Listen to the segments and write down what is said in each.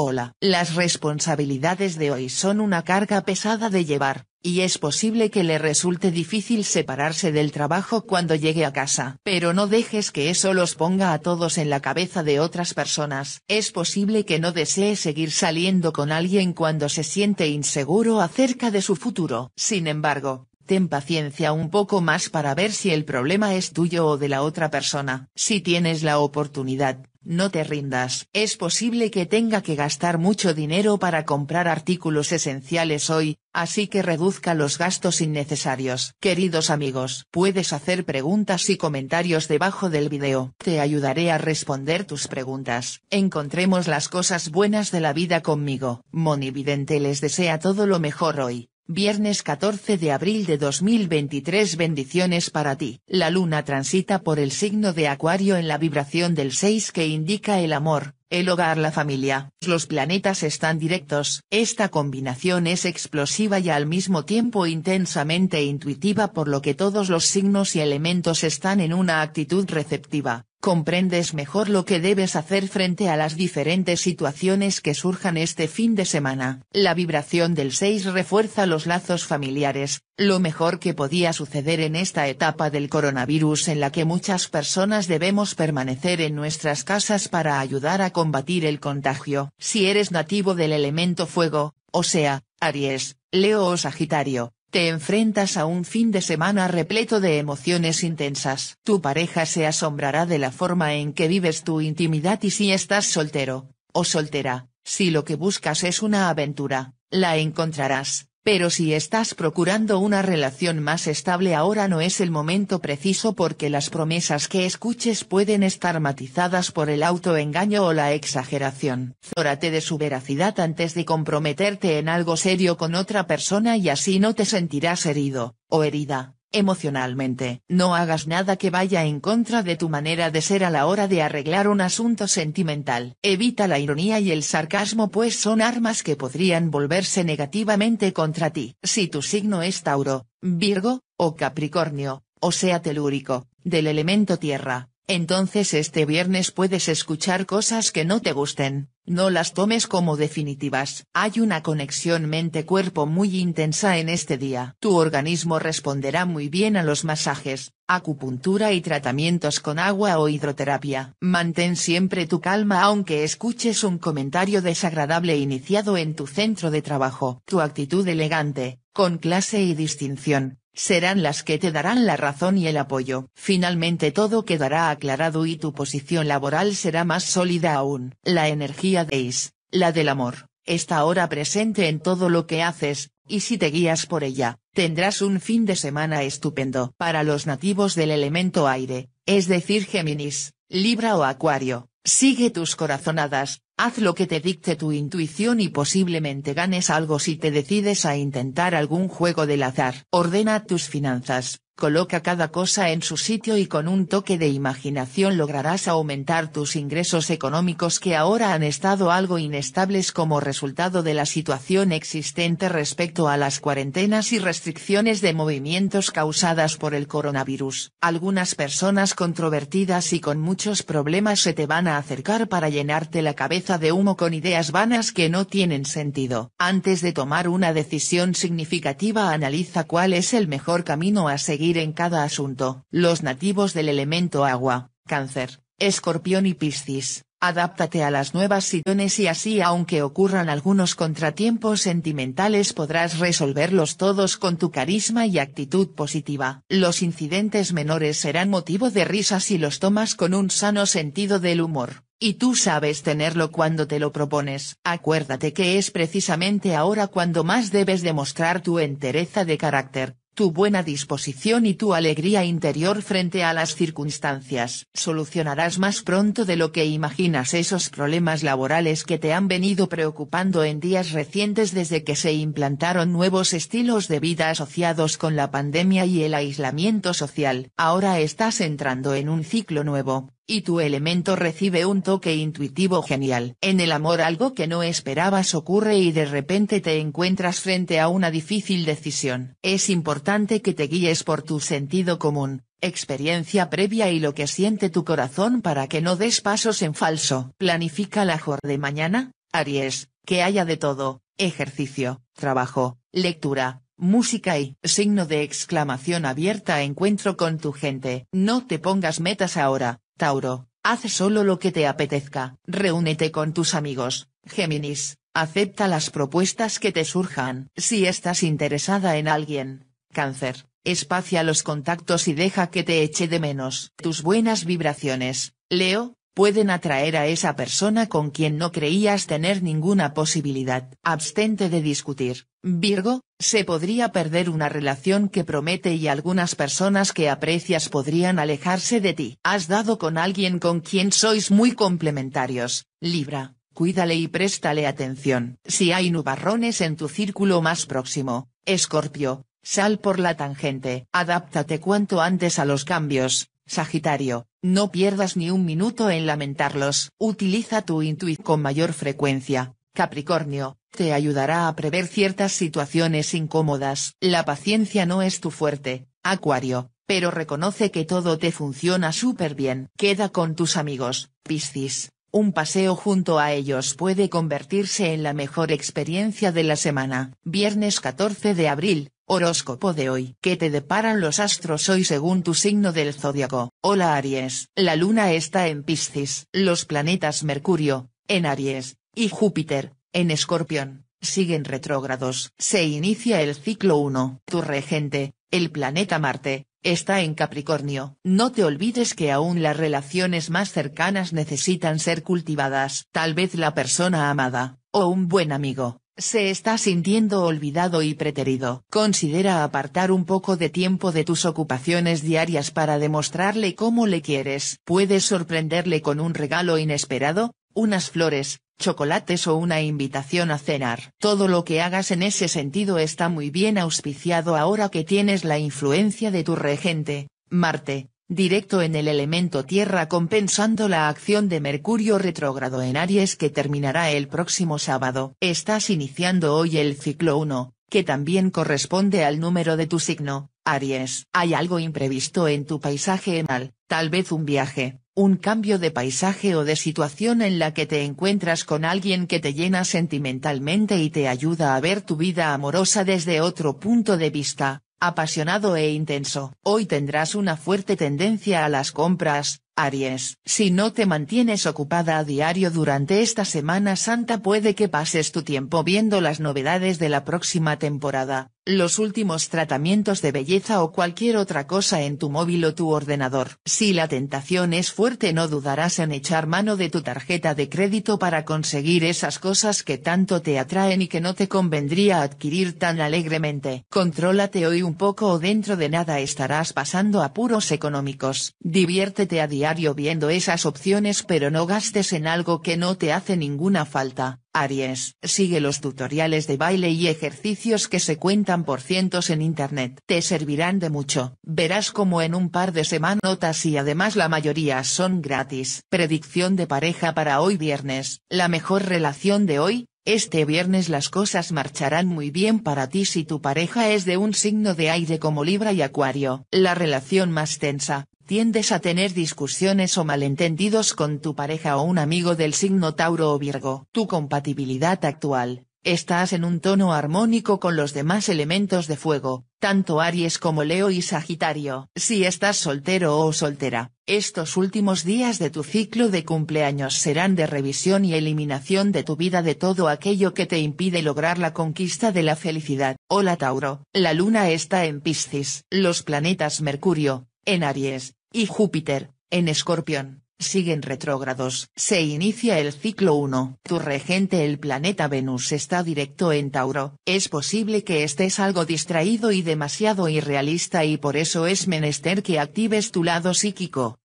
Hola. Las responsabilidades de hoy son una carga pesada de llevar, y es posible que le resulte difícil separarse del trabajo cuando llegue a casa. Pero no dejes que eso los ponga a todos en la cabeza de otras personas. Es posible que no desee seguir saliendo con alguien cuando se siente inseguro acerca de su futuro. Sin embargo, ten paciencia un poco más para ver si el problema es tuyo o de la otra persona. Si tienes la oportunidad, no te rindas. Es posible que tenga que gastar mucho dinero para comprar artículos esenciales hoy, así que reduzca los gastos innecesarios. Queridos amigos, puedes hacer preguntas y comentarios debajo del video. Te ayudaré a responder tus preguntas. Encontremos las cosas buenas de la vida conmigo. Monividente les desea todo lo mejor hoy. Viernes 14 de abril de 2023 Bendiciones para ti. La luna transita por el signo de Acuario en la vibración del 6 que indica el amor, el hogar, la familia, los planetas están directos. Esta combinación es explosiva y al mismo tiempo intensamente intuitiva por lo que todos los signos y elementos están en una actitud receptiva. Comprendes mejor lo que debes hacer frente a las diferentes situaciones que surjan este fin de semana. La vibración del 6 refuerza los lazos familiares, lo mejor que podía suceder en esta etapa del coronavirus en la que muchas personas debemos permanecer en nuestras casas para ayudar a combatir el contagio. Si eres nativo del elemento fuego, o sea, Aries, Leo o Sagitario, te enfrentas a un fin de semana repleto de emociones intensas. Tu pareja se asombrará de la forma en que vives tu intimidad y si estás soltero, o soltera, si lo que buscas es una aventura, la encontrarás pero si estás procurando una relación más estable ahora no es el momento preciso porque las promesas que escuches pueden estar matizadas por el autoengaño o la exageración. Zórate de su veracidad antes de comprometerte en algo serio con otra persona y así no te sentirás herido, o herida. Emocionalmente, no hagas nada que vaya en contra de tu manera de ser a la hora de arreglar un asunto sentimental. Evita la ironía y el sarcasmo pues son armas que podrían volverse negativamente contra ti. Si tu signo es Tauro, Virgo, o Capricornio, o sea telúrico, del elemento tierra, entonces este viernes puedes escuchar cosas que no te gusten, no las tomes como definitivas. Hay una conexión mente-cuerpo muy intensa en este día. Tu organismo responderá muy bien a los masajes, acupuntura y tratamientos con agua o hidroterapia. Mantén siempre tu calma aunque escuches un comentario desagradable iniciado en tu centro de trabajo. Tu actitud elegante, con clase y distinción, serán las que te darán la razón y el apoyo. Finalmente todo quedará aclarado y tu posición laboral será más sólida aún. La energía de Is, la del amor, está ahora presente en todo lo que haces, y si te guías por ella, tendrás un fin de semana estupendo. Para los nativos del elemento aire, es decir Géminis, Libra o Acuario, sigue tus corazonadas, Haz lo que te dicte tu intuición y posiblemente ganes algo si te decides a intentar algún juego del azar. Ordena tus finanzas. Coloca cada cosa en su sitio y con un toque de imaginación lograrás aumentar tus ingresos económicos que ahora han estado algo inestables como resultado de la situación existente respecto a las cuarentenas y restricciones de movimientos causadas por el coronavirus. Algunas personas controvertidas y con muchos problemas se te van a acercar para llenarte la cabeza de humo con ideas vanas que no tienen sentido. Antes de tomar una decisión significativa analiza cuál es el mejor camino a seguir en cada asunto. Los nativos del elemento agua, cáncer, escorpión y piscis, adáptate a las nuevas situaciones y así aunque ocurran algunos contratiempos sentimentales podrás resolverlos todos con tu carisma y actitud positiva. Los incidentes menores serán motivo de risa si los tomas con un sano sentido del humor. Y tú sabes tenerlo cuando te lo propones. Acuérdate que es precisamente ahora cuando más debes demostrar tu entereza de carácter, tu buena disposición y tu alegría interior frente a las circunstancias. Solucionarás más pronto de lo que imaginas esos problemas laborales que te han venido preocupando en días recientes desde que se implantaron nuevos estilos de vida asociados con la pandemia y el aislamiento social. Ahora estás entrando en un ciclo nuevo, y tu elemento recibe un toque intuitivo genial. En el amor algo que no esperabas ocurre y de repente te encuentras frente a una difícil decisión. Es importante que te guíes por tu sentido común, experiencia previa y lo que siente tu corazón para que no des pasos en falso. Planifica la jornada de mañana, Aries, que haya de todo, ejercicio, trabajo, lectura, música y signo de exclamación abierta encuentro con tu gente. No te pongas metas ahora, Tauro, haz solo lo que te apetezca, reúnete con tus amigos, Géminis, acepta las propuestas que te surjan. Si estás interesada en alguien, Cáncer, espacia los contactos y deja que te eche de menos. Tus buenas vibraciones, Leo, pueden atraer a esa persona con quien no creías tener ninguna posibilidad. Abstente de discutir. Virgo, se podría perder una relación que promete y algunas personas que aprecias podrían alejarse de ti. Has dado con alguien con quien sois muy complementarios. Libra, cuídale y préstale atención. Si hay nubarrones en tu círculo más próximo, Escorpio, sal por la tangente. Adáptate cuanto antes a los cambios Sagitario, no pierdas ni un minuto en lamentarlos. Utiliza tu intuit con mayor frecuencia. Capricornio, te ayudará a prever ciertas situaciones incómodas. La paciencia no es tu fuerte, Acuario, pero reconoce que todo te funciona súper bien. Queda con tus amigos, Piscis. Un paseo junto a ellos puede convertirse en la mejor experiencia de la semana. Viernes 14 de abril, Horóscopo de hoy. ¿Qué te deparan los astros hoy según tu signo del zodiaco? Hola Aries. La luna está en Piscis. Los planetas Mercurio, en Aries, y Júpiter, en Escorpión, siguen retrógrados. Se inicia el ciclo 1. Tu regente, el planeta Marte, está en Capricornio. No te olvides que aún las relaciones más cercanas necesitan ser cultivadas. Tal vez la persona amada, o un buen amigo, se está sintiendo olvidado y preterido. Considera apartar un poco de tiempo de tus ocupaciones diarias para demostrarle cómo le quieres. Puedes sorprenderle con un regalo inesperado, unas flores, chocolates o una invitación a cenar. Todo lo que hagas en ese sentido está muy bien auspiciado ahora que tienes la influencia de tu regente, Marte, directo en el elemento Tierra compensando la acción de Mercurio retrógrado en Aries que terminará el próximo sábado. Estás iniciando hoy el ciclo 1, que también corresponde al número de tu signo, Aries. Hay algo imprevisto en tu paisaje mal, tal vez un viaje, un cambio de paisaje o de situación en la que te encuentras con alguien que te llena sentimentalmente y te ayuda a ver tu vida amorosa desde otro punto de vista apasionado e intenso. Hoy tendrás una fuerte tendencia a las compras, Aries, si no te mantienes ocupada a diario durante esta Semana Santa puede que pases tu tiempo viendo las novedades de la próxima temporada, los últimos tratamientos de belleza o cualquier otra cosa en tu móvil o tu ordenador. Si la tentación es fuerte no dudarás en echar mano de tu tarjeta de crédito para conseguir esas cosas que tanto te atraen y que no te convendría adquirir tan alegremente. Contrólate hoy un poco o dentro de nada estarás pasando apuros económicos. Diviértete a diario viendo esas opciones pero no gastes en algo que no te hace ninguna falta. Aries, sigue los tutoriales de baile y ejercicios que se cuentan por cientos en internet. Te servirán de mucho. Verás como en un par de semanas notas y además la mayoría son gratis. Predicción de pareja para hoy viernes. La mejor relación de hoy, este viernes las cosas marcharán muy bien para ti si tu pareja es de un signo de aire como Libra y Acuario. La relación más tensa, tiendes a tener discusiones o malentendidos con tu pareja o un amigo del signo Tauro o Virgo. Tu compatibilidad actual, estás en un tono armónico con los demás elementos de fuego, tanto Aries como Leo y Sagitario. Si estás soltero o soltera, estos últimos días de tu ciclo de cumpleaños serán de revisión y eliminación de tu vida de todo aquello que te impide lograr la conquista de la felicidad. Hola Tauro, la luna está en Piscis. Los planetas Mercurio, en Aries, y Júpiter, en Escorpión, siguen retrógrados. Se inicia el ciclo 1. Tu regente el planeta Venus está directo en Tauro. Es posible que estés algo distraído y demasiado irrealista y por eso es menester que actives tu lado psíquico,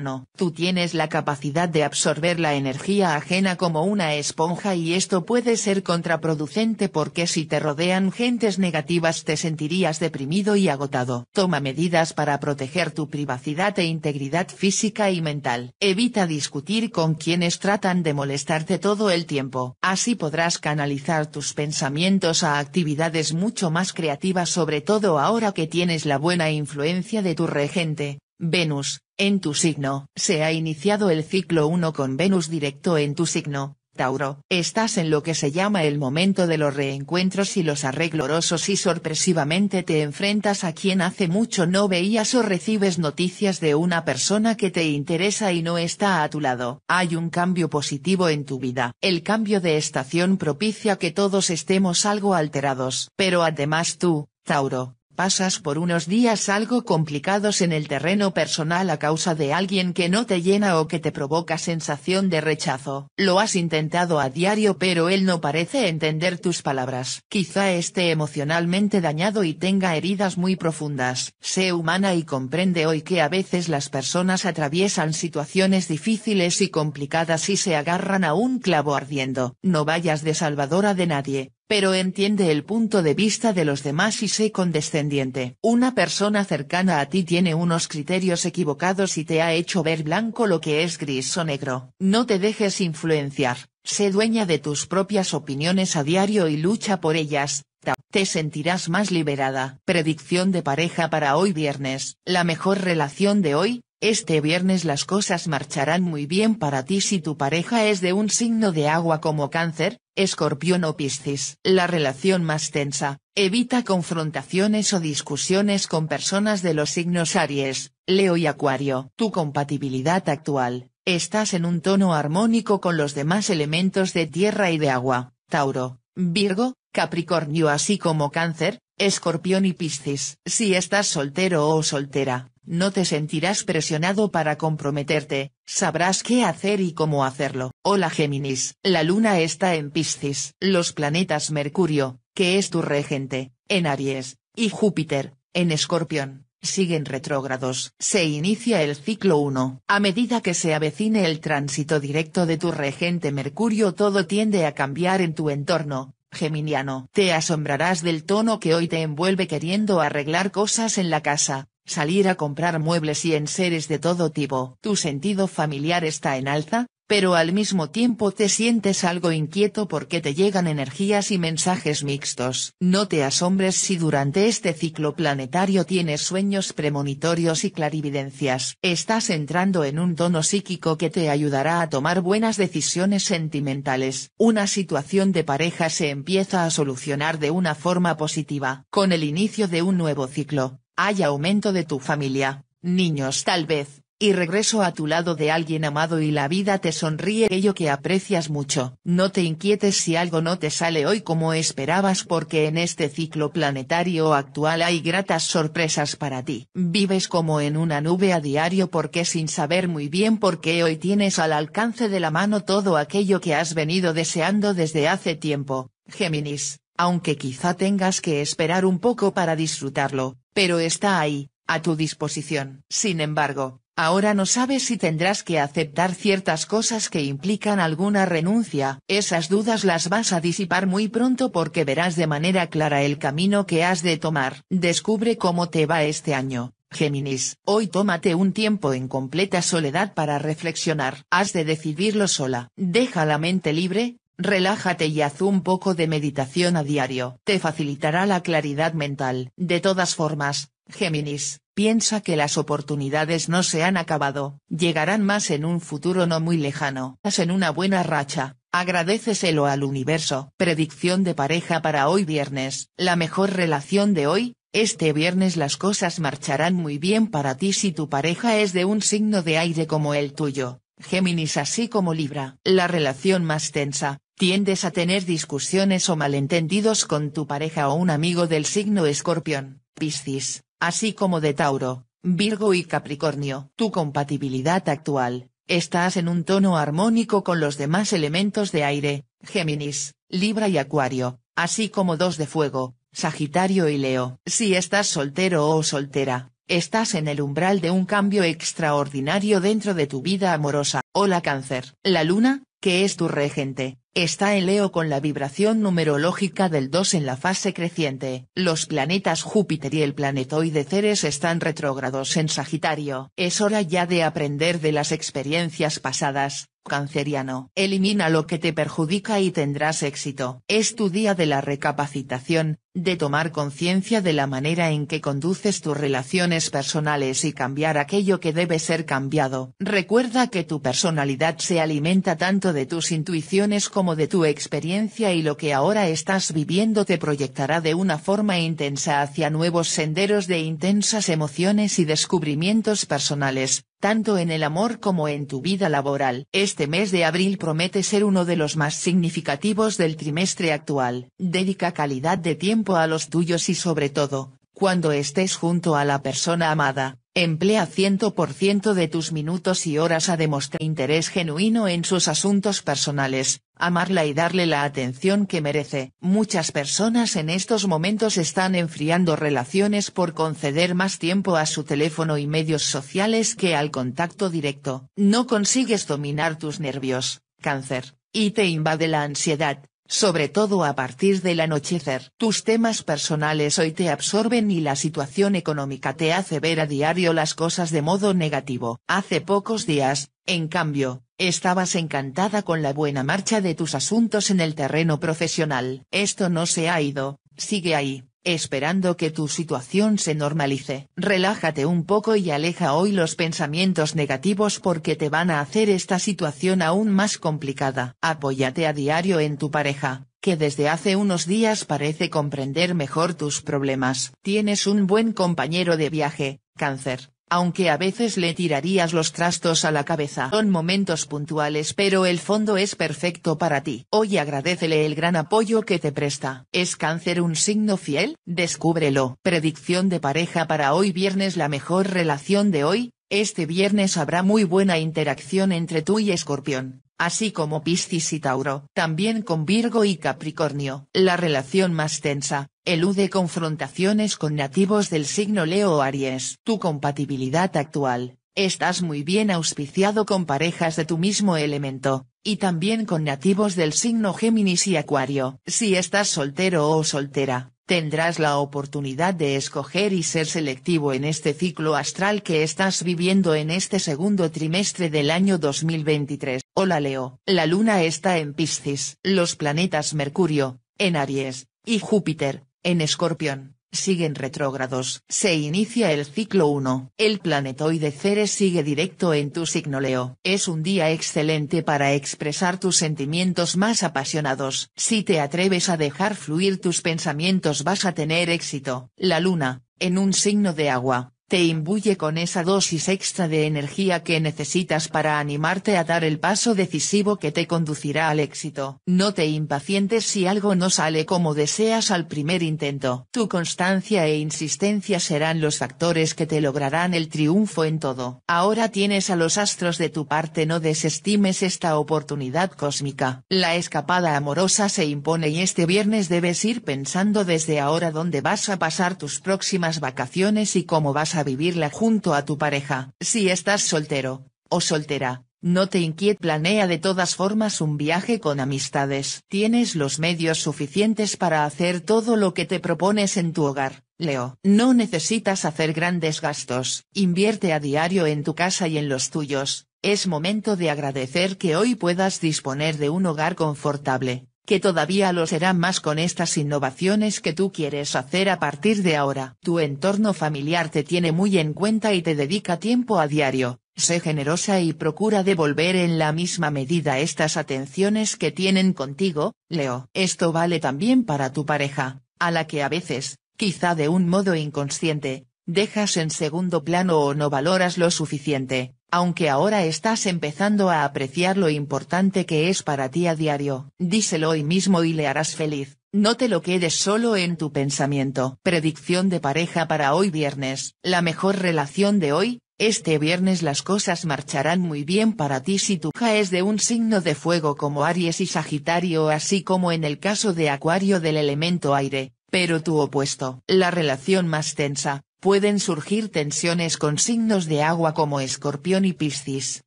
no. tú tienes la capacidad de absorber la energía ajena como una esponja y esto puede ser contraproducente porque si te rodean gentes negativas te sentirías deprimido y agotado. Toma medidas para proteger tu privacidad e integridad física y mental. Evita discutir con quienes tratan de molestarte todo el tiempo. Así podrás canalizar tus pensamientos a actividades mucho más creativas sobre todo ahora que tienes la buena influencia de tu regente. Venus, en tu signo, se ha iniciado el ciclo 1 con Venus directo en tu signo, Tauro. Estás en lo que se llama el momento de los reencuentros y los arreglorosos y sorpresivamente te enfrentas a quien hace mucho no veías o recibes noticias de una persona que te interesa y no está a tu lado. Hay un cambio positivo en tu vida. El cambio de estación propicia que todos estemos algo alterados. Pero además tú, Tauro, pasas por unos días algo complicados en el terreno personal a causa de alguien que no te llena o que te provoca sensación de rechazo. Lo has intentado a diario pero él no parece entender tus palabras. Quizá esté emocionalmente dañado y tenga heridas muy profundas. Sé humana y comprende hoy que a veces las personas atraviesan situaciones difíciles y complicadas y se agarran a un clavo ardiendo. No vayas de salvadora de nadie, pero entiende el punto de vista de los demás y sé condescendiente. Una persona cercana a ti tiene unos criterios equivocados y te ha hecho ver blanco lo que es gris o negro. No te dejes influenciar, sé dueña de tus propias opiniones a diario y lucha por ellas, te sentirás más liberada. Predicción de pareja para hoy viernes. La mejor relación de hoy, este viernes las cosas marcharán muy bien para ti si tu pareja es de un signo de agua como cáncer, escorpión o piscis. La relación más tensa, evita confrontaciones o discusiones con personas de los signos Aries, Leo y Acuario. Tu compatibilidad actual, estás en un tono armónico con los demás elementos de tierra y de agua, Tauro, Virgo, Capricornio así como cáncer, escorpión y piscis. Si estás soltero o soltera no te sentirás presionado para comprometerte, sabrás qué hacer y cómo hacerlo. Hola Géminis, la luna está en Piscis. Los planetas Mercurio, que es tu regente, en Aries, y Júpiter, en Escorpión, siguen retrógrados. Se inicia el ciclo 1. A medida que se avecine el tránsito directo de tu regente Mercurio todo tiende a cambiar en tu entorno, Geminiano. Te asombrarás del tono que hoy te envuelve queriendo arreglar cosas en la casa, salir a comprar muebles y enseres de todo tipo. Tu sentido familiar está en alza, pero al mismo tiempo te sientes algo inquieto porque te llegan energías y mensajes mixtos. No te asombres si durante este ciclo planetario tienes sueños premonitorios y clarividencias. Estás entrando en un tono psíquico que te ayudará a tomar buenas decisiones sentimentales. Una situación de pareja se empieza a solucionar de una forma positiva. Con el inicio de un nuevo ciclo, hay aumento de tu familia, niños tal vez, y regreso a tu lado de alguien amado y la vida te sonríe ello que aprecias mucho. No te inquietes si algo no te sale hoy como esperabas porque en este ciclo planetario actual hay gratas sorpresas para ti. Vives como en una nube a diario porque sin saber muy bien por qué hoy tienes al alcance de la mano todo aquello que has venido deseando desde hace tiempo. Géminis, aunque quizá tengas que esperar un poco para disfrutarlo, pero está ahí, a tu disposición. Sin embargo, ahora no sabes si tendrás que aceptar ciertas cosas que implican alguna renuncia. Esas dudas las vas a disipar muy pronto porque verás de manera clara el camino que has de tomar. Descubre cómo te va este año. Géminis, hoy tómate un tiempo en completa soledad para reflexionar. Has de decidirlo sola. Deja la mente libre, Relájate y haz un poco de meditación a diario. Te facilitará la claridad mental. De todas formas, Géminis, piensa que las oportunidades no se han acabado. Llegarán más en un futuro no muy lejano. Estás en una buena racha. Agradeceselo al universo. Predicción de pareja para hoy viernes. La mejor relación de hoy, este viernes las cosas marcharán muy bien para ti si tu pareja es de un signo de aire como el tuyo. Géminis así como Libra. La relación más tensa, Tiendes a tener discusiones o malentendidos con tu pareja o un amigo del signo escorpión, Piscis, así como de Tauro, Virgo y Capricornio. Tu compatibilidad actual, estás en un tono armónico con los demás elementos de aire, Géminis, Libra y Acuario, así como dos de fuego, Sagitario y Leo. Si estás soltero o soltera, estás en el umbral de un cambio extraordinario dentro de tu vida amorosa. Hola cáncer. La luna, que es tu regente, está en Leo con la vibración numerológica del 2 en la fase creciente. Los planetas Júpiter y el planetoide Ceres están retrógrados en Sagitario. Es hora ya de aprender de las experiencias pasadas, canceriano. Elimina lo que te perjudica y tendrás éxito. Es tu día de la recapacitación, de tomar conciencia de la manera en que conduces tus relaciones personales y cambiar aquello que debe ser cambiado. Recuerda que tu personalidad se alimenta tanto de tus intuiciones como de tu experiencia y lo que ahora estás viviendo te proyectará de una forma intensa hacia nuevos senderos de intensas emociones y descubrimientos personales, tanto en el amor como en tu vida laboral. Este mes de abril promete ser uno de los más significativos del trimestre actual. Dedica calidad de tiempo a los tuyos y sobre todo, cuando estés junto a la persona amada Emplea 100% de tus minutos y horas a demostrar interés genuino en sus asuntos personales, amarla y darle la atención que merece. Muchas personas en estos momentos están enfriando relaciones por conceder más tiempo a su teléfono y medios sociales que al contacto directo. No consigues dominar tus nervios, cáncer, y te invade la ansiedad, sobre todo a partir del anochecer. Tus temas personales hoy te absorben y la situación económica te hace ver a diario las cosas de modo negativo. Hace pocos días, en cambio, estabas encantada con la buena marcha de tus asuntos en el terreno profesional. Esto no se ha ido, sigue ahí esperando que tu situación se normalice. Relájate un poco y aleja hoy los pensamientos negativos porque te van a hacer esta situación aún más complicada. Apóyate a diario en tu pareja, que desde hace unos días parece comprender mejor tus problemas. Tienes un buen compañero de viaje, cáncer. Aunque a veces le tirarías los trastos a la cabeza. Son momentos puntuales pero el fondo es perfecto para ti. Hoy agradecele el gran apoyo que te presta. ¿Es cáncer un signo fiel? Descúbrelo. Predicción de pareja para hoy viernes La mejor relación de hoy, este viernes habrá muy buena interacción entre tú y Escorpión, así como Piscis y Tauro, también con Virgo y Capricornio. La relación más tensa, elude confrontaciones con nativos del signo Leo o Aries. Tu compatibilidad actual, estás muy bien auspiciado con parejas de tu mismo elemento, y también con nativos del signo Géminis y Acuario. Si estás soltero o soltera, tendrás la oportunidad de escoger y ser selectivo en este ciclo astral que estás viviendo en este segundo trimestre del año 2023. Hola Leo, la luna está en Piscis. Los planetas Mercurio, en Aries, y Júpiter, en Escorpión, siguen retrógrados. Se inicia el ciclo 1. El planetoide Ceres sigue directo en tu signo Leo. Es un día excelente para expresar tus sentimientos más apasionados. Si te atreves a dejar fluir tus pensamientos vas a tener éxito. La luna, en un signo de agua, te imbuye con esa dosis extra de energía que necesitas para animarte a dar el paso decisivo que te conducirá al éxito. No te impacientes si algo no sale como deseas al primer intento. Tu constancia e insistencia serán los factores que te lograrán el triunfo en todo. Ahora tienes a los astros de tu parte, no desestimes esta oportunidad cósmica. La escapada amorosa se impone y este viernes debes ir pensando desde ahora dónde vas a pasar tus próximas vacaciones y cómo vas a a vivirla junto a tu pareja. Si estás soltero, o soltera, no te inquiete. planea de todas formas un viaje con amistades. Tienes los medios suficientes para hacer todo lo que te propones en tu hogar, Leo. No necesitas hacer grandes gastos. Invierte a diario en tu casa y en los tuyos. Es momento de agradecer que hoy puedas disponer de un hogar confortable, que todavía lo será más con estas innovaciones que tú quieres hacer a partir de ahora. Tu entorno familiar te tiene muy en cuenta y te dedica tiempo a diario, sé generosa y procura devolver en la misma medida estas atenciones que tienen contigo, Leo. Esto vale también para tu pareja, a la que a veces, quizá de un modo inconsciente, dejas en segundo plano o no valoras lo suficiente aunque ahora estás empezando a apreciar lo importante que es para ti a diario. Díselo hoy mismo y le harás feliz, no te lo quedes solo en tu pensamiento. Predicción de pareja para hoy viernes, la mejor relación de hoy, este viernes las cosas marcharán muy bien para ti si tu ja es de un signo de fuego como Aries y Sagitario así como en el caso de Acuario del elemento aire, pero tu opuesto. La relación más tensa, pueden surgir tensiones con signos de agua como escorpión y piscis,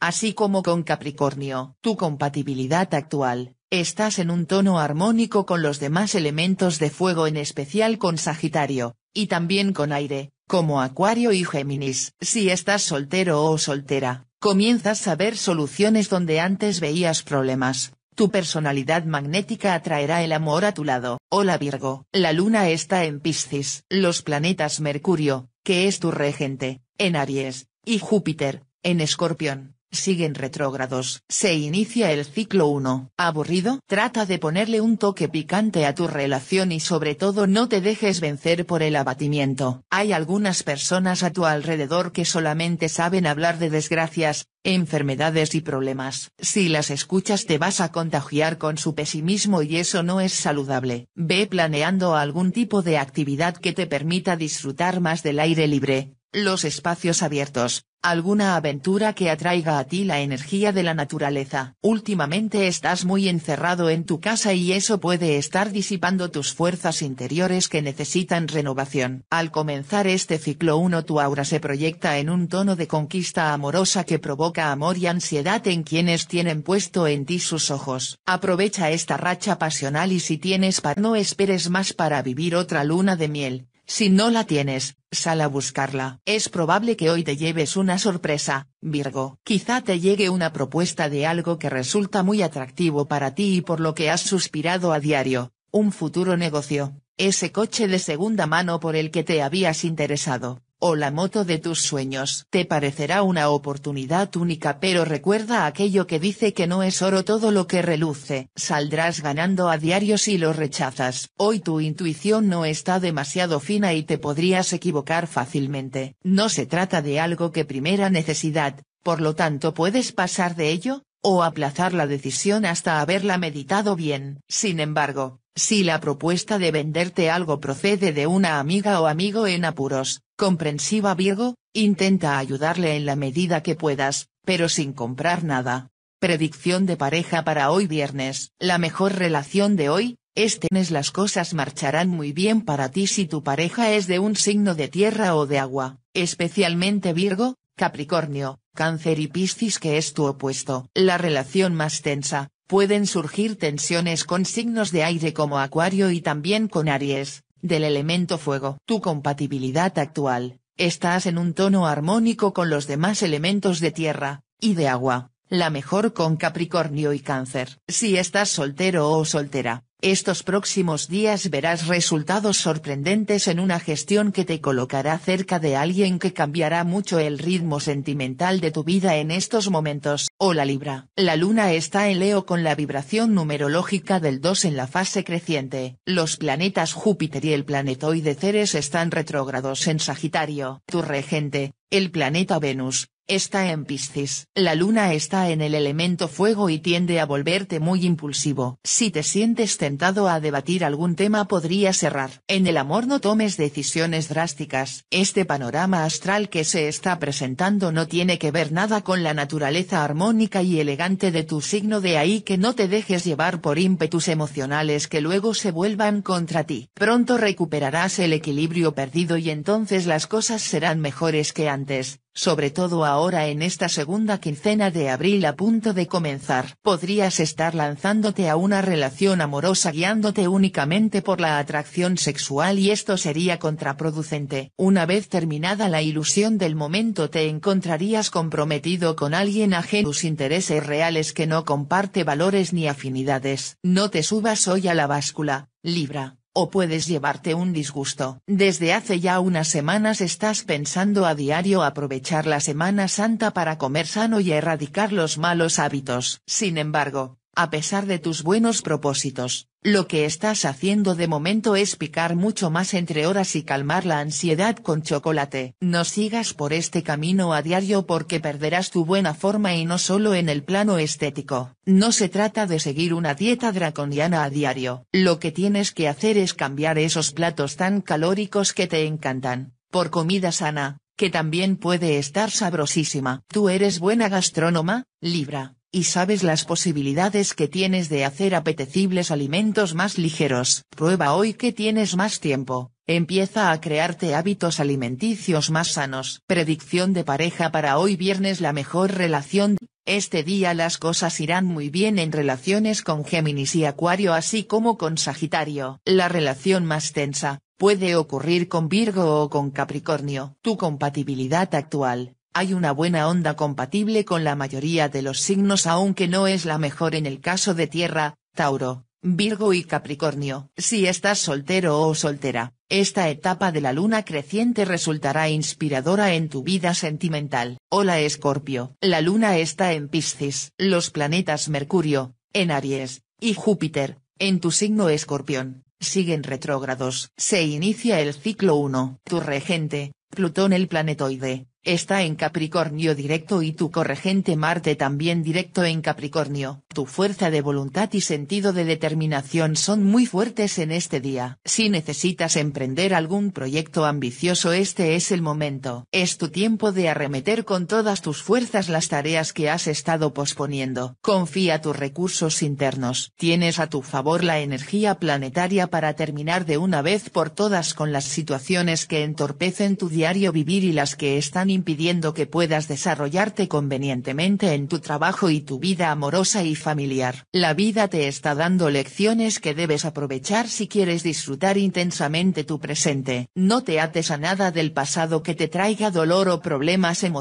así como con capricornio. Tu compatibilidad actual, estás en un tono armónico con los demás elementos de fuego en especial con Sagitario, y también con aire, como Acuario y Géminis. Si estás soltero o soltera, comienzas a ver soluciones donde antes veías problemas, tu personalidad magnética atraerá el amor a tu lado. Hola Virgo, la luna está en Piscis, los planetas Mercurio, que es tu regente, en Aries, y Júpiter, en Escorpión, siguen retrógrados. Se inicia el ciclo 1. Aburrido. Trata de ponerle un toque picante a tu relación y sobre todo no te dejes vencer por el abatimiento. Hay algunas personas a tu alrededor que solamente saben hablar de desgracias, enfermedades y problemas. Si las escuchas te vas a contagiar con su pesimismo y eso no es saludable. Ve planeando algún tipo de actividad que te permita disfrutar más del aire libre, los espacios abiertos, alguna aventura que atraiga a ti la energía de la naturaleza. Últimamente estás muy encerrado en tu casa y eso puede estar disipando tus fuerzas interiores que necesitan renovación. Al comenzar este ciclo 1 tu aura se proyecta en un tono de conquista amorosa que provoca amor y ansiedad en quienes tienen puesto en ti sus ojos. Aprovecha esta racha pasional y si tienes para no esperes más para vivir otra luna de miel. Si no la tienes, sal a buscarla. Es probable que hoy te lleves una sorpresa, Virgo. Quizá te llegue una propuesta de algo que resulta muy atractivo para ti y por lo que has suspirado a diario, un futuro negocio, ese coche de segunda mano por el que te habías interesado o la moto de tus sueños. Te parecerá una oportunidad única pero recuerda aquello que dice que no es oro todo lo que reluce. Saldrás ganando a diario si lo rechazas. Hoy tu intuición no está demasiado fina y te podrías equivocar fácilmente. No se trata de algo que primera necesidad, por lo tanto puedes pasar de ello, o aplazar la decisión hasta haberla meditado bien. Sin embargo, si la propuesta de venderte algo procede de una amiga o amigo en apuros, comprensiva Virgo, intenta ayudarle en la medida que puedas, pero sin comprar nada. Predicción de pareja para hoy viernes. La mejor relación de hoy, este mes las cosas marcharán muy bien para ti si tu pareja es de un signo de tierra o de agua, especialmente Virgo, Capricornio, Cáncer y Piscis que es tu opuesto. La relación más tensa, pueden surgir tensiones con signos de aire como Acuario y también con Aries, del elemento fuego. Tu compatibilidad actual, estás en un tono armónico con los demás elementos de tierra, y de agua, la mejor con Capricornio y Cáncer. Si estás soltero o soltera, estos próximos días verás resultados sorprendentes en una gestión que te colocará cerca de alguien que cambiará mucho el ritmo sentimental de tu vida en estos momentos. Hola Libra. La luna está en Leo con la vibración numerológica del 2 en la fase creciente. Los planetas Júpiter y el planetoide Ceres están retrógrados en Sagitario. Tu regente, el planeta Venus, está en Piscis. La luna está en el elemento fuego y tiende a volverte muy impulsivo. Si te sientes tentado a debatir algún tema podrías errar. En el amor no tomes decisiones drásticas. Este panorama astral que se está presentando no tiene que ver nada con la naturaleza armónica y elegante de tu signo de ahí que no te dejes llevar por ímpetus emocionales que luego se vuelvan contra ti. Pronto recuperarás el equilibrio perdido y entonces las cosas serán mejores que antes sobre todo ahora en esta segunda quincena de abril a punto de comenzar. Podrías estar lanzándote a una relación amorosa guiándote únicamente por la atracción sexual y esto sería contraproducente. Una vez terminada la ilusión del momento te encontrarías comprometido con alguien ajeno a tus intereses reales que no comparte valores ni afinidades. No te subas hoy a la báscula, Libra o puedes llevarte un disgusto. Desde hace ya unas semanas estás pensando a diario aprovechar la Semana Santa para comer sano y erradicar los malos hábitos. Sin embargo, a pesar de tus buenos propósitos, lo que estás haciendo de momento es picar mucho más entre horas y calmar la ansiedad con chocolate. No sigas por este camino a diario porque perderás tu buena forma y no solo en el plano estético. No se trata de seguir una dieta draconiana a diario. Lo que tienes que hacer es cambiar esos platos tan calóricos que te encantan, por comida sana, que también puede estar sabrosísima. Tú eres buena gastrónoma, Libra, y sabes las posibilidades que tienes de hacer apetecibles alimentos más ligeros. Prueba hoy que tienes más tiempo, empieza a crearte hábitos alimenticios más sanos. Predicción de pareja para hoy viernes la mejor relación. Este día las cosas irán muy bien en relaciones con Géminis y Acuario así como con Sagitario. La relación más tensa, puede ocurrir con Virgo o con Capricornio. Tu compatibilidad actual, hay una buena onda compatible con la mayoría de los signos aunque no es la mejor en el caso de Tierra, Tauro, Virgo y Capricornio. Si estás soltero o soltera, esta etapa de la luna creciente resultará inspiradora en tu vida sentimental. Hola Escorpio. La luna está en Piscis. Los planetas Mercurio, en Aries, y Júpiter, en tu signo Escorpión, siguen retrógrados. Se inicia el ciclo 1. Tu regente, Plutón el planetoide, está en Capricornio directo y tu corregente Marte también directo en Capricornio. Tu fuerza de voluntad y sentido de determinación son muy fuertes en este día. Si necesitas emprender algún proyecto ambicioso este es el momento. Es tu tiempo de arremeter con todas tus fuerzas las tareas que has estado posponiendo. Confía tus recursos internos. Tienes a tu favor la energía planetaria para terminar de una vez por todas con las situaciones que entorpecen tu diario vivir y las que están impidiendo que puedas desarrollarte convenientemente en tu trabajo y tu vida amorosa y familiar. La vida te está dando lecciones que debes aprovechar si quieres disfrutar intensamente tu presente. No te ates a nada del pasado que te traiga dolor o problemas emociones.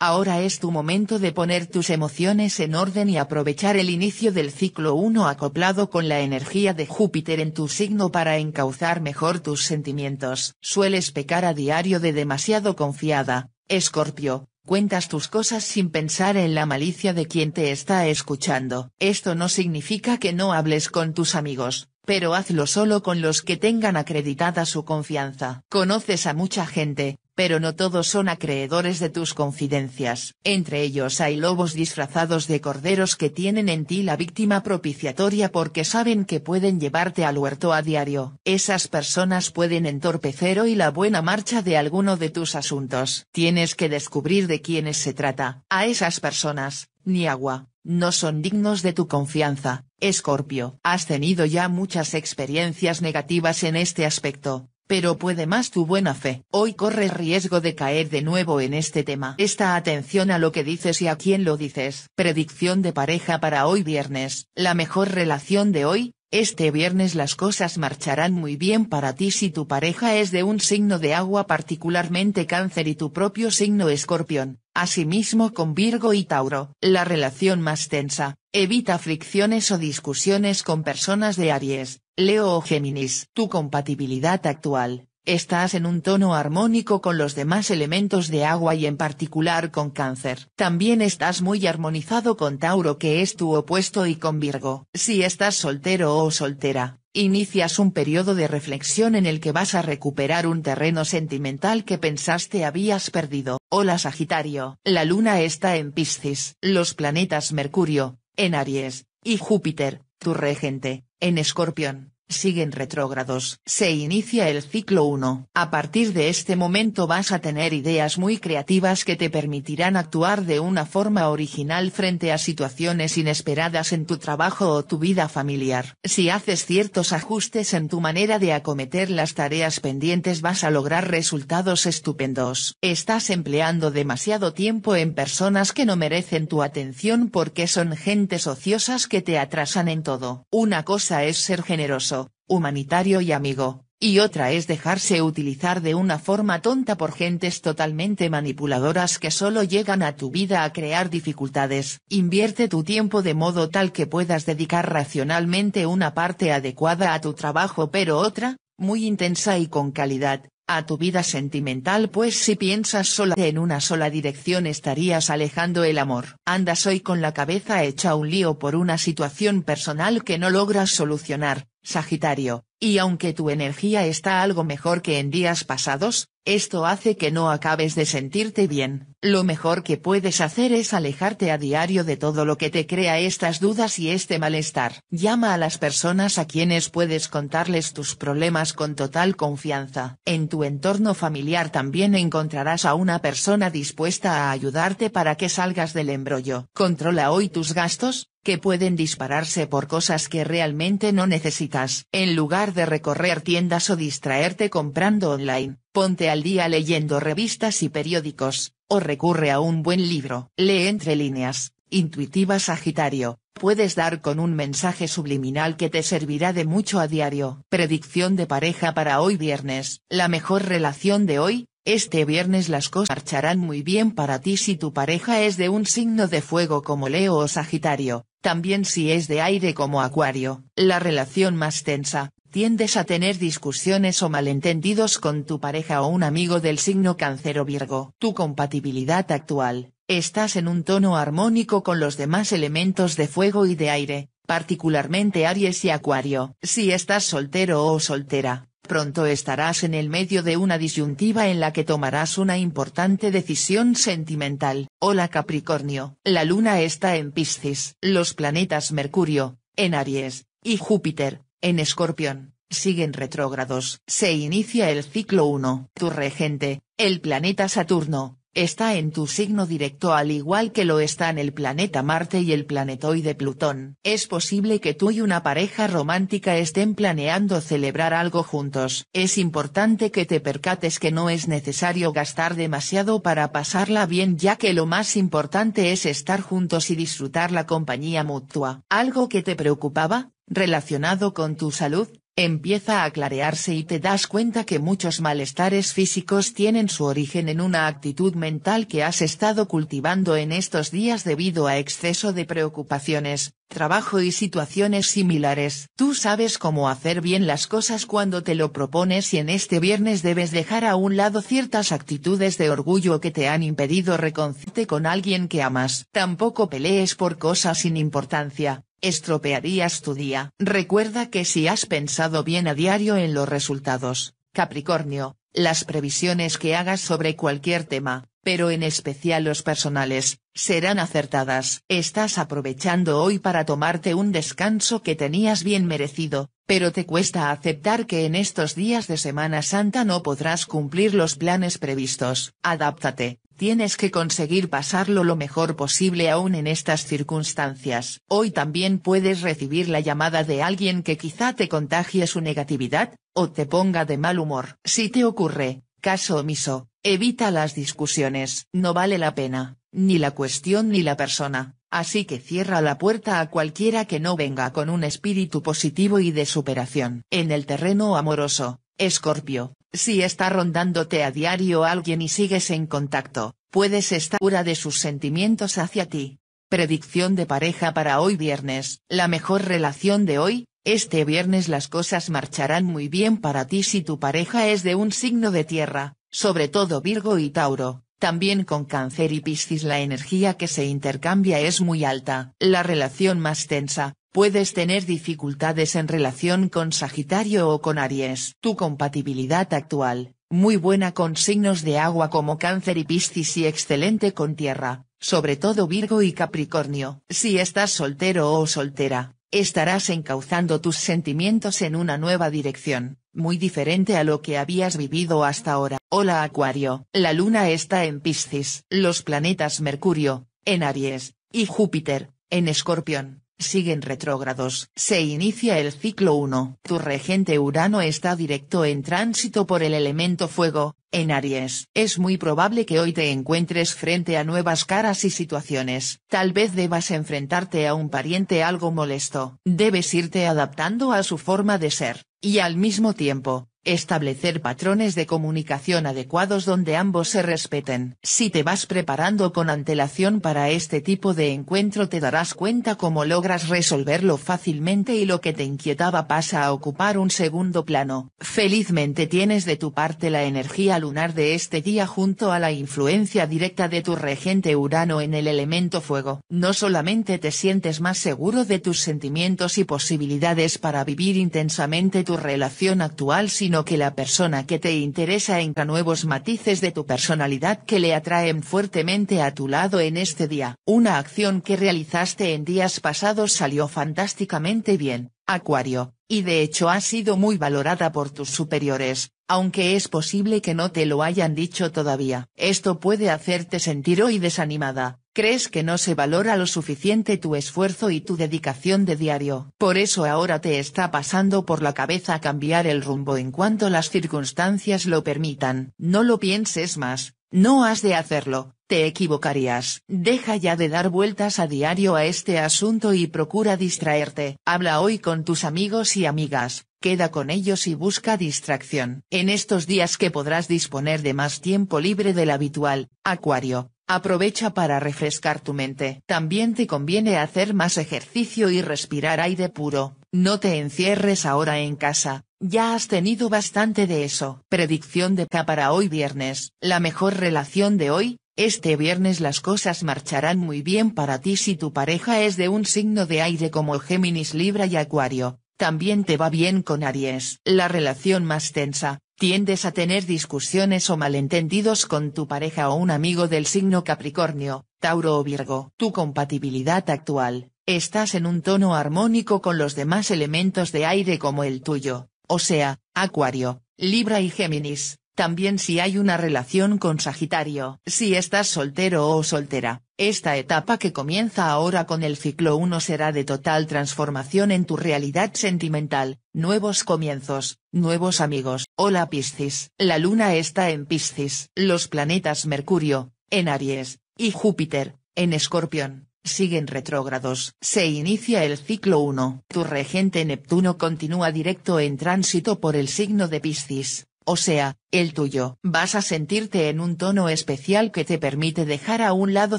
Ahora es tu momento de poner tus emociones en orden y aprovechar el inicio del ciclo 1 acoplado con la energía de Júpiter en tu signo para encauzar mejor tus sentimientos. Sueles pecar a diario de demasiado confiada, Escorpio, cuentas tus cosas sin pensar en la malicia de quien te está escuchando. Esto no significa que no hables con tus amigos, pero hazlo solo con los que tengan acreditada su confianza. Conoces a mucha gente, pero no todos son acreedores de tus confidencias. Entre ellos hay lobos disfrazados de corderos que tienen en ti la víctima propiciatoria porque saben que pueden llevarte al huerto a diario. Esas personas pueden entorpecer hoy la buena marcha de alguno de tus asuntos. Tienes que descubrir de quiénes se trata. A esas personas, ni agua, no son dignos de tu confianza. Escorpio, has tenido ya muchas experiencias negativas en este aspecto, pero puede más tu buena fe. Hoy corres riesgo de caer de nuevo en este tema. Esta atención a lo que dices y a quién lo dices. Predicción de pareja para hoy viernes. La mejor relación de hoy, este viernes las cosas marcharán muy bien para ti si tu pareja es de un signo de agua particularmente cáncer y tu propio signo escorpión, asimismo con Virgo y Tauro. La relación más tensa, Evita fricciones o discusiones con personas de Aries, Leo o Géminis. Tu compatibilidad actual, estás en un tono armónico con los demás elementos de agua y en particular con cáncer. También estás muy armonizado con Tauro que es tu opuesto y con Virgo. Si estás soltero o soltera, inicias un periodo de reflexión en el que vas a recuperar un terreno sentimental que pensaste habías perdido. Hola Sagitario. La luna está en Piscis. Los planetas Mercurio, en Aries, y Júpiter, tu regente, en Escorpión siguen retrógrados. Se inicia el ciclo 1. A partir de este momento vas a tener ideas muy creativas que te permitirán actuar de una forma original frente a situaciones inesperadas en tu trabajo o tu vida familiar. Si haces ciertos ajustes en tu manera de acometer las tareas pendientes vas a lograr resultados estupendos. Estás empleando demasiado tiempo en personas que no merecen tu atención porque son gentes ociosas que te atrasan en todo. Una cosa es ser generoso humanitario y amigo, y otra es dejarse utilizar de una forma tonta por gentes totalmente manipuladoras que solo llegan a tu vida a crear dificultades. Invierte tu tiempo de modo tal que puedas dedicar racionalmente una parte adecuada a tu trabajo pero otra, muy intensa y con calidad, a tu vida sentimental pues si piensas sola en una sola dirección estarías alejando el amor. Andas hoy con la cabeza hecha un lío por una situación personal que no logras solucionar, Sagitario, y aunque tu energía está algo mejor que en días pasados, esto hace que no acabes de sentirte bien. Lo mejor que puedes hacer es alejarte a diario de todo lo que te crea estas dudas y este malestar. Llama a las personas a quienes puedes contarles tus problemas con total confianza. En tu entorno familiar también encontrarás a una persona dispuesta a ayudarte para que salgas del embrollo. Controla hoy tus gastos, que pueden dispararse por cosas que realmente no necesitas. En lugar de recorrer tiendas o distraerte comprando online, Ponte al día leyendo revistas y periódicos, o recurre a un buen libro. Lee entre líneas, intuitiva Sagitario, puedes dar con un mensaje subliminal que te servirá de mucho a diario. Predicción de pareja para hoy viernes. La mejor relación de hoy, este viernes las cosas marcharán muy bien para ti si tu pareja es de un signo de fuego como Leo o Sagitario, también si es de aire como Acuario. La relación más tensa, tiendes a tener discusiones o malentendidos con tu pareja o un amigo del signo cáncer o Virgo. Tu compatibilidad actual, estás en un tono armónico con los demás elementos de fuego y de aire, particularmente Aries y Acuario. Si estás soltero o soltera, pronto estarás en el medio de una disyuntiva en la que tomarás una importante decisión sentimental. Hola Capricornio. La luna está en Piscis. Los planetas Mercurio, en Aries, y Júpiter, en Escorpión, siguen retrógrados. Se inicia el ciclo 1. Tu regente, el planeta Saturno, está en tu signo directo al igual que lo están el planeta Marte y el planetoide Plutón. Es posible que tú y una pareja romántica estén planeando celebrar algo juntos. Es importante que te percates que no es necesario gastar demasiado para pasarla bien ya que lo más importante es estar juntos y disfrutar la compañía mutua. ¿Algo que te preocupaba? relacionado con tu salud, empieza a clarearse y te das cuenta que muchos malestares físicos tienen su origen en una actitud mental que has estado cultivando en estos días debido a exceso de preocupaciones, trabajo y situaciones similares. Tú sabes cómo hacer bien las cosas cuando te lo propones y en este viernes debes dejar a un lado ciertas actitudes de orgullo que te han impedido reconciliarte con alguien que amas. Tampoco pelees por cosas sin importancia, estropearías tu día. Recuerda que si has pensado bien a diario en los resultados, Capricornio, las previsiones que hagas sobre cualquier tema, pero en especial los personales, serán acertadas. Estás aprovechando hoy para tomarte un descanso que tenías bien merecido, pero te cuesta aceptar que en estos días de Semana Santa no podrás cumplir los planes previstos. Adáptate, Tienes que conseguir pasarlo lo mejor posible aún en estas circunstancias. Hoy también puedes recibir la llamada de alguien que quizá te contagie su negatividad, o te ponga de mal humor. Si te ocurre, caso omiso, evita las discusiones. No vale la pena, ni la cuestión ni la persona, así que cierra la puerta a cualquiera que no venga con un espíritu positivo y de superación. En el terreno amoroso, Escorpio, si está rondándote a diario alguien y sigues en contacto, puedes estar segura de sus sentimientos hacia ti. Predicción de pareja para hoy viernes, la mejor relación de hoy, este viernes las cosas marcharán muy bien para ti si tu pareja es de un signo de tierra, sobre todo Virgo y Tauro. También con cáncer y piscis la energía que se intercambia es muy alta. La relación más tensa, puedes tener dificultades en relación con Sagitario o con Aries. Tu compatibilidad actual, muy buena con signos de agua como cáncer y piscis y excelente con tierra, sobre todo Virgo y Capricornio. Si estás soltero o soltera, estarás encauzando tus sentimientos en una nueva dirección muy diferente a lo que habías vivido hasta ahora. Hola Acuario, la luna está en Piscis, los planetas Mercurio, en Aries, y Júpiter, en Escorpión siguen retrógrados. Se inicia el ciclo 1. Tu regente Urano está directo en tránsito por el elemento fuego, en Aries. Es muy probable que hoy te encuentres frente a nuevas caras y situaciones. Tal vez debas enfrentarte a un pariente algo molesto. Debes irte adaptando a su forma de ser, y al mismo tiempo, Establecer patrones de comunicación adecuados donde ambos se respeten. Si te vas preparando con antelación para este tipo de encuentro te darás cuenta cómo logras resolverlo fácilmente y lo que te inquietaba pasa a ocupar un segundo plano. Felizmente tienes de tu parte la energía lunar de este día junto a la influencia directa de tu regente Urano en el elemento fuego. No solamente te sientes más seguro de tus sentimientos y posibilidades para vivir intensamente tu relación actual sino que la persona que te interesa entra nuevos matices de tu personalidad que le atraen fuertemente a tu lado en este día. Una acción que realizaste en días pasados salió fantásticamente bien, Acuario, y de hecho ha sido muy valorada por tus superiores, aunque es posible que no te lo hayan dicho todavía. Esto puede hacerte sentir hoy desanimada, crees que no se valora lo suficiente tu esfuerzo y tu dedicación de diario. Por eso ahora te está pasando por la cabeza cambiar el rumbo en cuanto las circunstancias lo permitan. No lo pienses más, no has de hacerlo, te equivocarías. Deja ya de dar vueltas a diario a este asunto y procura distraerte. Habla hoy con tus amigos y amigas, queda con ellos y busca distracción. En estos días que podrás disponer de más tiempo libre del habitual, Acuario, Aprovecha para refrescar tu mente. También te conviene hacer más ejercicio y respirar aire puro. No te encierres ahora en casa. Ya has tenido bastante de eso. Predicción de ta para hoy viernes. La mejor relación de hoy, este viernes las cosas marcharán muy bien para ti si tu pareja es de un signo de aire como Géminis, Libra y Acuario. También te va bien con Aries. La relación más tensa, tiendes a tener discusiones o malentendidos con tu pareja o un amigo del signo Capricornio, Tauro o Virgo. Tu compatibilidad actual, estás en un tono armónico con los demás elementos de aire como el tuyo, o sea, Acuario, Libra y Géminis. También si hay una relación con Sagitario, si estás soltero o soltera, esta etapa que comienza ahora con el ciclo 1 será de total transformación en tu realidad sentimental, nuevos comienzos, nuevos amigos. Hola Piscis, la luna está en Piscis, los planetas Mercurio, en Aries, y Júpiter, en Escorpión, siguen retrógrados. Se inicia el ciclo 1. Tu regente Neptuno continúa directo en tránsito por el signo de Piscis, o sea, el tuyo. Vas a sentirte en un tono especial que te permite dejar a un lado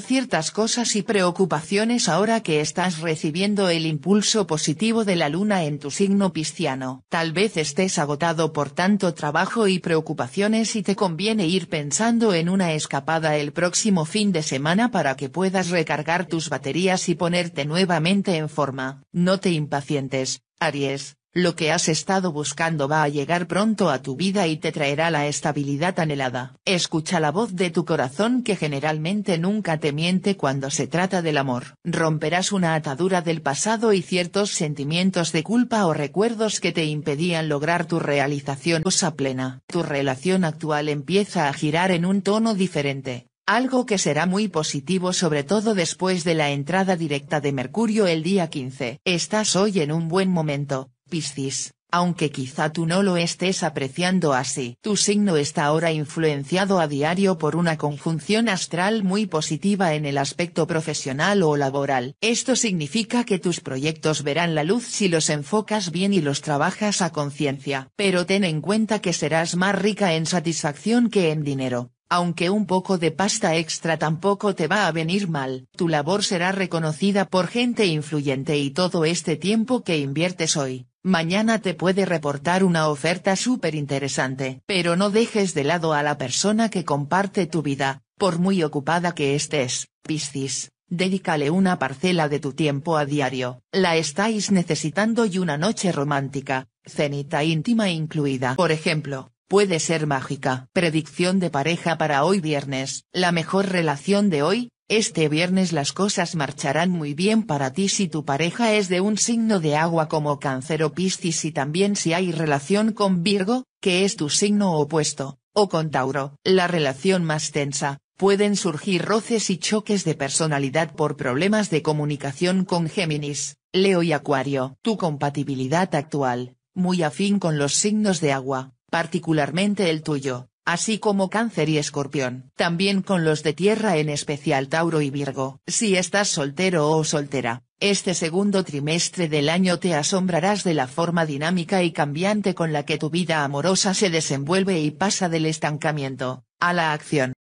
ciertas cosas y preocupaciones ahora que estás recibiendo el impulso positivo de la luna en tu signo pisciano. Tal vez estés agotado por tanto trabajo y preocupaciones y te conviene ir pensando en una escapada el próximo fin de semana para que puedas recargar tus baterías y ponerte nuevamente en forma. No te impacientes, Aries lo que has estado buscando va a llegar pronto a tu vida y te traerá la estabilidad anhelada. Escucha la voz de tu corazón que generalmente nunca te miente cuando se trata del amor. Romperás una atadura del pasado y ciertos sentimientos de culpa o recuerdos que te impedían lograr tu realización plena. Tu relación actual empieza a girar en un tono diferente algo que será muy positivo sobre todo después de la entrada directa de Mercurio el día 15. Estás hoy en un buen momento, Piscis, aunque quizá tú no lo estés apreciando así. Tu signo está ahora influenciado a diario por una conjunción astral muy positiva en el aspecto profesional o laboral. Esto significa que tus proyectos verán la luz si los enfocas bien y los trabajas a conciencia. Pero ten en cuenta que serás más rica en satisfacción que en dinero aunque un poco de pasta extra tampoco te va a venir mal. Tu labor será reconocida por gente influyente y todo este tiempo que inviertes hoy, mañana te puede reportar una oferta súper interesante. Pero no dejes de lado a la persona que comparte tu vida, por muy ocupada que estés, Piscis. Dedícale una parcela de tu tiempo a diario, la estáis necesitando y una noche romántica, cenita íntima incluida. Por ejemplo, puede ser mágica. Predicción de pareja para hoy viernes. La mejor relación de hoy, este viernes las cosas marcharán muy bien para ti si tu pareja es de un signo de agua como cáncer o piscis y también si hay relación con Virgo, que es tu signo opuesto, o con Tauro. La relación más tensa, pueden surgir roces y choques de personalidad por problemas de comunicación con Géminis, Leo y Acuario. Tu compatibilidad actual, muy afín con los signos de agua, particularmente el tuyo, así como Cáncer y Escorpión. También con los de tierra en especial Tauro y Virgo. Si estás soltero o soltera, este segundo trimestre del año te asombrarás de la forma dinámica y cambiante con la que tu vida amorosa se desenvuelve y pasa del estancamiento, a la acción.